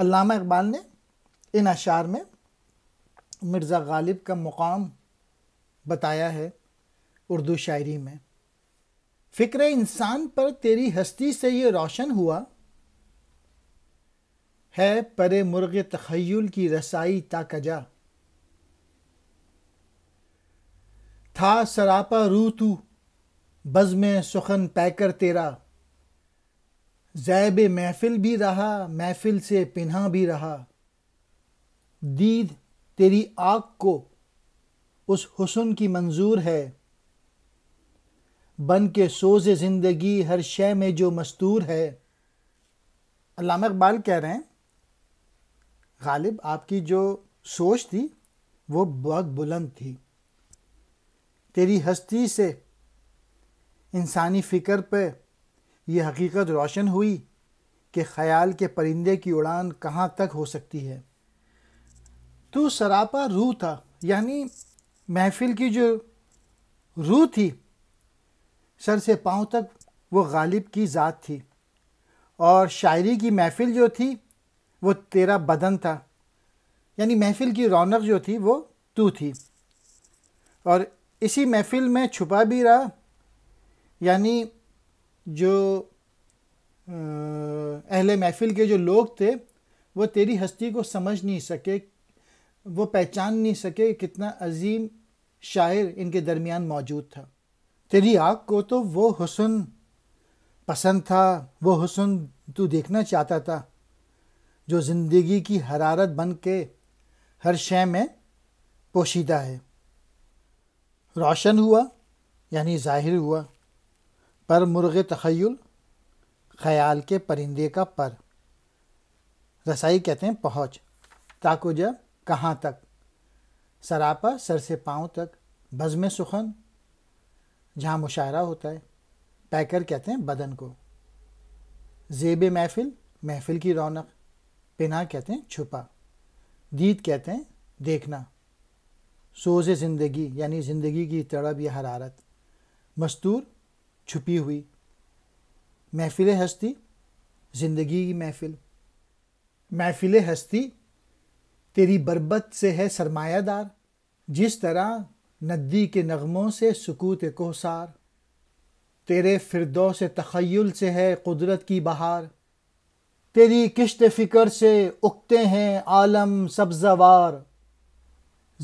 अलामा इकबाल ने इन अशार में मिर्ज़ा गालिब का मुकाम बताया है उर्दू शायरी में फ़िक्र इंसान पर तेरी हस्ती से ये रोशन हुआ है परे मुर्ग तखयल की रसाई ताकजा था सरापा रू तू बज़म सुखन पैकर तेरा जैब महफिल भी रहा महफिल से पिन्हा भी रहा दीद तेरी आग को उस हुसन की मंजूर है बन के सोज ज़िंदगी हर शय में जो मस्तूर है अलामा इकबाल कह रहे हैं गालिब आपकी जो सोच थी वो बहुत बुलंद थी तेरी हस्ती से इंसानी फ़िक्र पर ये हकीकत रोशन हुई कि ख्याल के परिंदे की उड़ान कहाँ तक हो सकती है तो सरापा रूह था यानी महफिल की जो रूह थी सर से पाँव तक वो गालिब की ज़ात थी और शायरी की महफिल जो थी वो तेरा बदन था यानी महफिल की रौनक जो थी वो तू थी और इसी महफिल में छुपा भी रहा यानी जो अहले महफिल के जो लोग थे वो तेरी हस्ती को समझ नहीं सके वो पहचान नहीं सके कितना अजीम शायर इनके दरमियान मौजूद था तेरी आँख को तो वो हुसन पसंद था वो हुसन तू देखना चाहता था जो ज़िंदगी की हरारत बन के हर शय में पोशीदा है रोशन हुआ यानी जाहिर हुआ पर मुर्ग तखयल ख़याल के परिंदे का पर रसाई कहते हैं पहुँच ताकुजा कहाँ तक सरापा सर से पाँव तक बज़म सुखन जहाँ मुशायरा होता है पैकर कहते हैं बदन को जेब महफिल महफिल की रौनक पिना कहते हैं छुपा दीद कहते हैं देखना सोज ज़िंदगी यानी ज़िंदगी की तड़प या हरारत मस्तूर छुपी हुई महफिल हस्ती ज़िंदगी की महफिल महफिल हस्ती तेरी बरबत से है सरमायादार जिस तरह नदी के नगमों से सकूत कोसार तेरे फिरदो से तखयल से है कुदरत की बहार तेरी किश्त फ़िक्र से उगते हैं आलम सब्ज़वार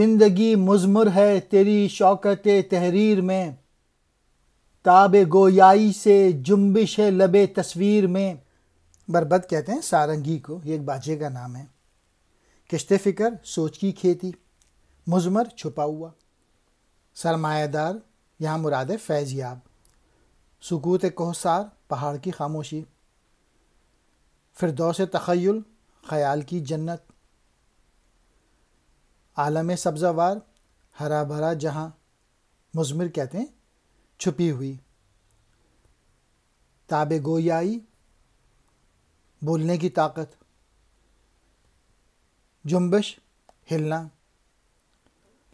ज़िंदगी मुजमर है तेरी शौकत तहरीर में ताब गोयाई से जुम्बिश लबे तस्वीर में बरबत कहते हैं सारंगी को ये एक बाजे का नाम है किश्त फ़िक्र सोच की खेती मुजमर छुपा हुआ सरमायादार यहाँ मुराद फैज़याब सकूत कोहसार पहाड़ की खामोशी फिर फिरदौस तखयल ख़याल की जन्नत आलम सब्ज़ावार हरा भरा जहाँ मुजमिर कहते हैं छुपी हुई ताब गोयाई बोलने की ताकत जुम्बश हिलना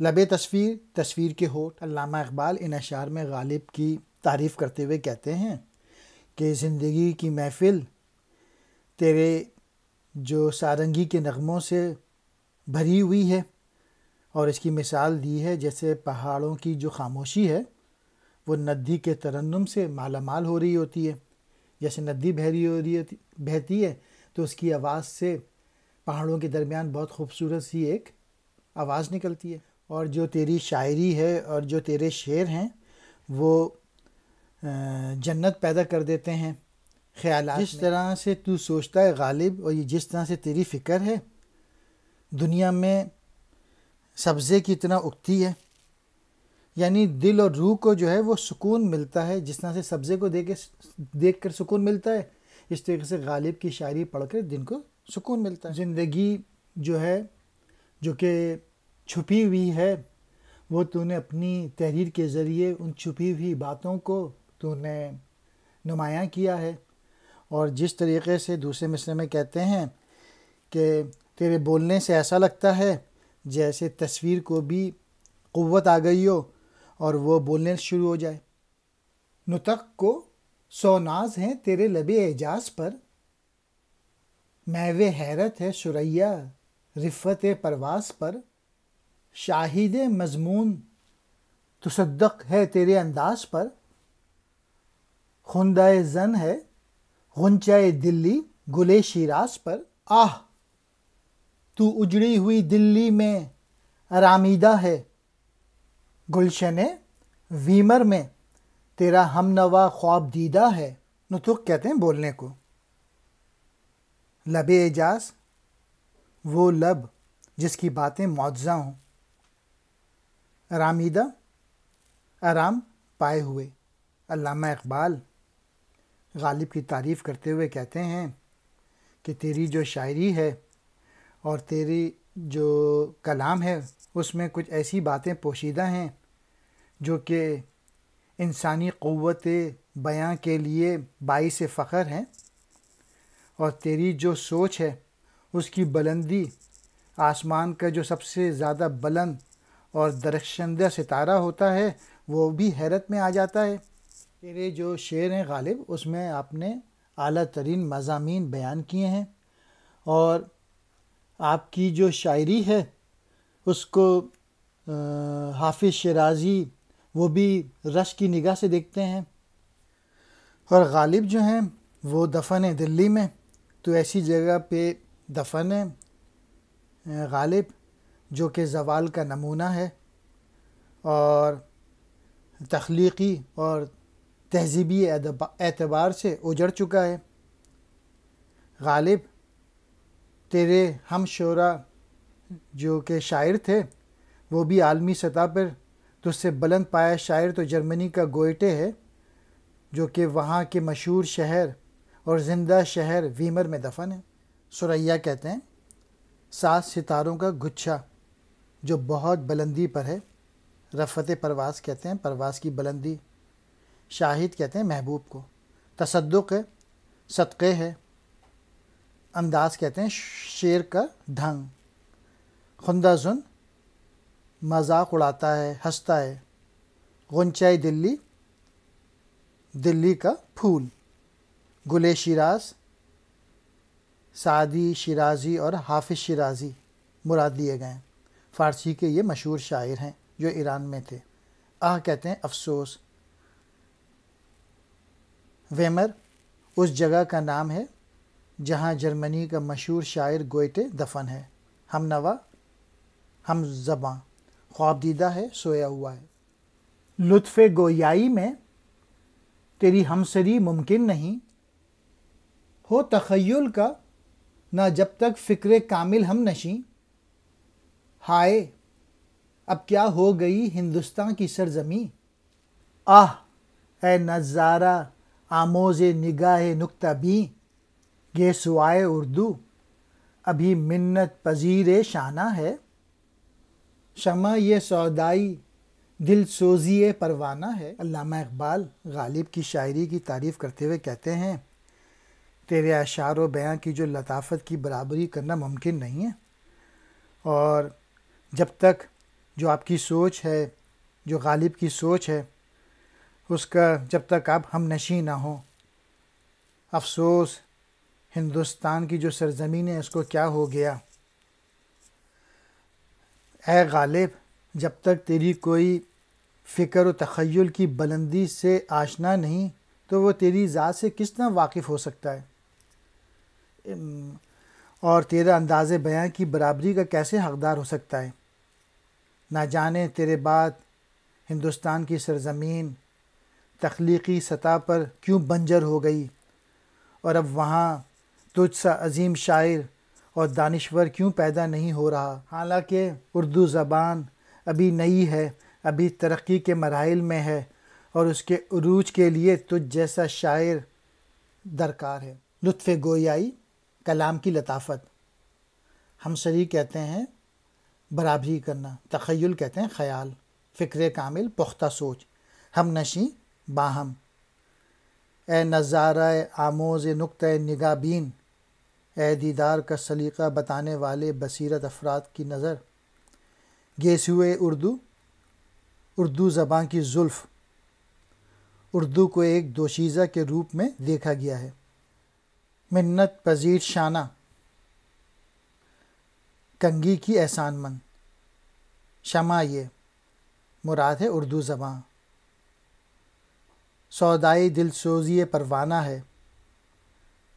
लबे तस्वीर तस्वीर के होठ अल्लामा इकबाल इन अशार में गालिब की तारीफ़ करते हुए कहते हैं कि ज़िंदगी की महफिल तेरे जो सारंगी के नगमों से भरी हुई है और इसकी मिसाल दी है जैसे पहाड़ों की जो खामोशी है वो नदी के तरन्नम से मालामाल हो रही होती है जैसे नदी बह रही हो रही होती बहती है तो उसकी आवाज़ से पहाड़ों के दरमियान बहुत खूबसूरत सी एक आवाज़ निकलती है और जो तेरी शायरी है और जो तेरे शेर हैं वो जन्नत पैदा कर देते हैं ख्याल जिस तरह से तू सोचता है गालिब और ये जिस तरह से तेरी फ़िक्र है दुनिया में सब्ज़े की तरह उगती है यानी दिल और रूह को जो है वो सुकून मिलता है जिस तरह से सब्ज़े को देख देख कर सुकून मिलता है इस तरीके से गालिब की शायरी पढ़कर दिन को सुकून मिलता है ज़िंदगी जो है जो कि छुपी हुई है वो तूने अपनी तहरीर के ज़रिए उन छुपी हुई बातों को तूने नुमायाँ किया है और जिस तरीके से दूसरे मिसरे में कहते हैं कि तेरे बोलने से ऐसा लगता है जैसे तस्वीर को भी क़वत आ गई हो और वो बोलने शुरू हो जाए नुतक को सो नाज हैं तेरे लबे एजाज पर महव हैरत है शुरैया रिफत परवास पर शाहिद मजमून तसदक है तेरे अंदाज पर खुंदा जन है गुंचा दिल्ली गुले शिराज पर आह तू उजड़ी हुई दिल्ली में आरामीदा है गुलशन वीमर में तेरा हम नवा ख्वाब दीदा है नुतुक तो कहते हैं बोलने को लब एजाज वो लब जिसकी बातें मुआवजा हों रामीदा आराम पाए हुए अलामा इकबाल गालिब की तारीफ़ करते हुए कहते हैं कि तेरी जो शायरी है और तेरी जो कलाम है उसमें कुछ ऐसी बातें पोशीदा हैं जो कि इंसानी क़वत बयां के लिए बाईस फ़खर हैं और तेरी जो सोच है उसकी बुलंदी आसमान का जो सबसे ज़्यादा बुलंद और दरक्षंदा सितारा होता है वो भी हैरत में आ जाता है तेरे जो शेर हैं गालिब उसमें आपने अली तरीन मजामी बयान किए हैं और आपकी जो शायरी है उसको हाफिज़ शराजी वो भी रश की निगाह से देखते हैं और गालिब जो हैं वो दफन है दिल्ली में तो ऐसी जगह पे दफन है गालिब जो कि जवाल का नमूना है और तख्लीकी और तहजीबी एतबार से उजड़ चुका है गालिब तेरे हम शोरा जो के शायर थे वो भी आलमी सतह पर तो उससे बुलंद पाया शायर तो जर्मनी का गोयटे है जो कि वहाँ के मशहूर शहर और ज़िंदा शहर वीमर में दफन है सुरैया कहते हैं सात सितारों का गुच्छा जो बहुत बुलंदी पर है रफ़त परवास कहते हैं परवास की बुलंदी शाहिद कहते हैं महबूब को तसदुक है सदक़े है अंदाज कहते हैं शेर का ढंग जुन मजाक उड़ाता है हंसता है गुंचाई दिल्ली दिल्ली का फूल गुले शिराज सादी शिराजी और हाफिज शिराजी मुराद लिए गए फ़ारसी के ये मशहूर शायर हैं जो ईरान में थे आह कहते हैं अफसोस वेमर उस जगह का नाम है जहाँ जर्मनी का मशहूर शायर गोयते दफन है हम नवा हम जबाँ ख्वाब दीदा है सोया हुआ है लुत्फ़ गोयाई में तेरी हमसरी मुमकिन नहीं हो तखयल का ना जब तक फ़िक्र कामिल हम नशीं हाय अब क्या हो गई हिंदुस्तान की सरजमी आह ए नज़ारा आमोज़ निगाह नुक्ता भी ये सुआए उर्दू अभी मिन्नत पजीर शाना है शमा ये सौदाई दिल सोज़िए परवाना है अलामा इकबाल गालिब की शायरी की तारीफ़ करते हुए कहते हैं तेरे अशार व बयाँ की जो लताफत की बराबरी करना मुमकिन नहीं है और जब तक जो आपकी सोच है जो गालिब की सोच है उसका जब तक आप हम नशी ना हों अफसोस हिंदुस्तान की जो सरजमीन है इसको क्या हो गया ए गालिब जब तक तेरी कोई फ़िक्र तखयल की बुलंदी से आशना नहीं तो वो तेरी ज़ात से किस तरह वाकिफ़ हो सकता है और तेरा अंदाज़ बयां की बराबरी का कैसे हकदार हो सकता है ना जाने तेरे बाद हिंदुस्तान की सरजमीन तख्लीकी सतह पर क्यों बंजर हो गई और अब वहाँ तुझ सा अजीम शायर और दानश्वर क्यों पैदा नहीं हो रहा हालांकि उर्दू ज़बान अभी नई है अभी तरक्की के मराहल में है और उसके अरूज के लिए तुझ जैसा शायर दरकार है लुत्फ़ गोयाई कलाम की लताफत हम शरी कहते हैं बराबरी करना तखयल कहते हैं ख्याल फ़िक्र कामिल पुख्ता सोच हम नशी बाहम ए नज़ारा आमोज़ नुक़ नगाबीन ए दीदार का सलीका बताने वाले बसीरत अफराद की नज़र गेस हुए उर्दू उर्दू ज़बान की जुल्फ़ उर्दू को एक दोशीज़ा के रूप में देखा गया है मन्नत पजीर शाना कंगी की एहसान मंद शमा ये मुराद है उर्दू ज़बान सौदाई दिलसोजी परवाना है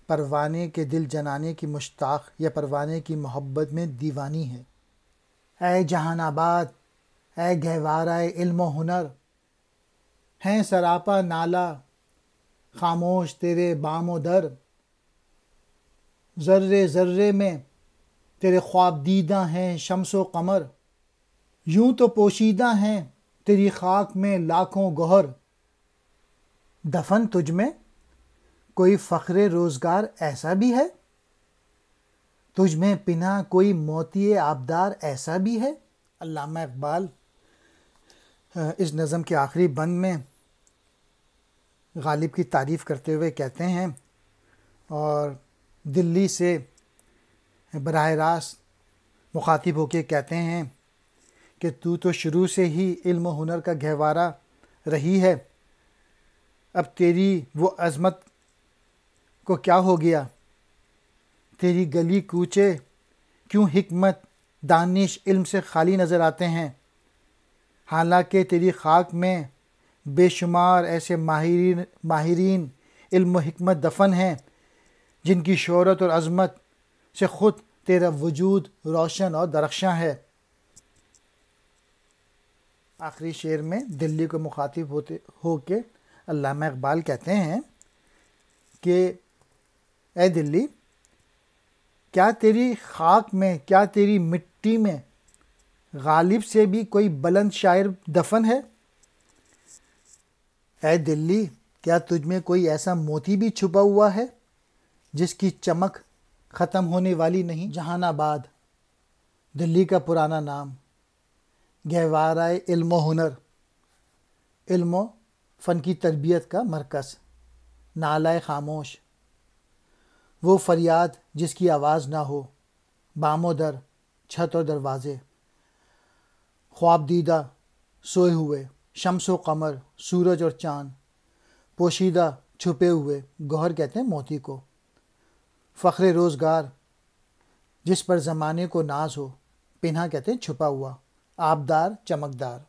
परवाने के दिल जनाने की मुश्ताक या परवाने की मोहब्बत में दीवानी है ए जहानाबाद ऐ गहवारा इल्म हुनर हैं सरापा नाला खामोश तेरे बामो दर ज़र्रे ज़र्रे में तेरे ख्वाब दीदा हैं शम्स व कमर यूं तो पोशीदा हैं तेरी खाक में लाखों गहर दफन तुझ में कोई फ़ख्र रोज़गार ऐसा भी है तुझ में पिना कोई मोती आबदार ऐसा भी है अल्लामा इकबाल इस नज़म के आखिरी बंद में गालिब की तारीफ़ करते हुए कहते हैं और दिल्ली से बरह रास्त मुखातिब होके कहते हैं कि तू तो शुरू से ही इल्म हुनर का गहवारा रही है अब तेरी वो अज़मत को क्या हो गया तेरी गली कूचे क्यों हिकमत दानिश इल्म से खाली नज़र आते हैं हालांकि तेरी खाक में बेशुमार ऐसे माहरीन माहरीन इल्म हमत दफन हैं जिनकी शहरत और अजमत से ख़ुद तेरा वजूद रोशन और दरख्शा है आखिरी शेर में दिल्ली को मुखातिब होते हो के अल्लामा इकबाल कहते हैं कि ए दिल्ली क्या तेरी खाक में क्या तेरी मिट्टी में गालिब से भी कोई बुलंद शायर दफन है ए दिल्ली क्या तुझ में कोई ऐसा मोती भी छुपा हुआ है जिसकी चमक ख़त्म होने वाली नहीं जहानाबाद दिल्ली का पुराना नाम गहवाराए इल्म हुनर इल्म फ़न की तरबियत का मरकज़ नालाए खामोश वो फरियाद जिसकी आवाज़ ना हो बामो दर छत और दरवाज़े ख्वाब दीदा सोए हुए शम्स व कमर सूरज और चाँद पोशीदा छुपे हुए गौहर कहते हैं मोती को फ़ख्र रोज़गार जिस पर ज़माने को नाज हो पिन्हा कहते हैं छुपा हुआ आबदार चमकदार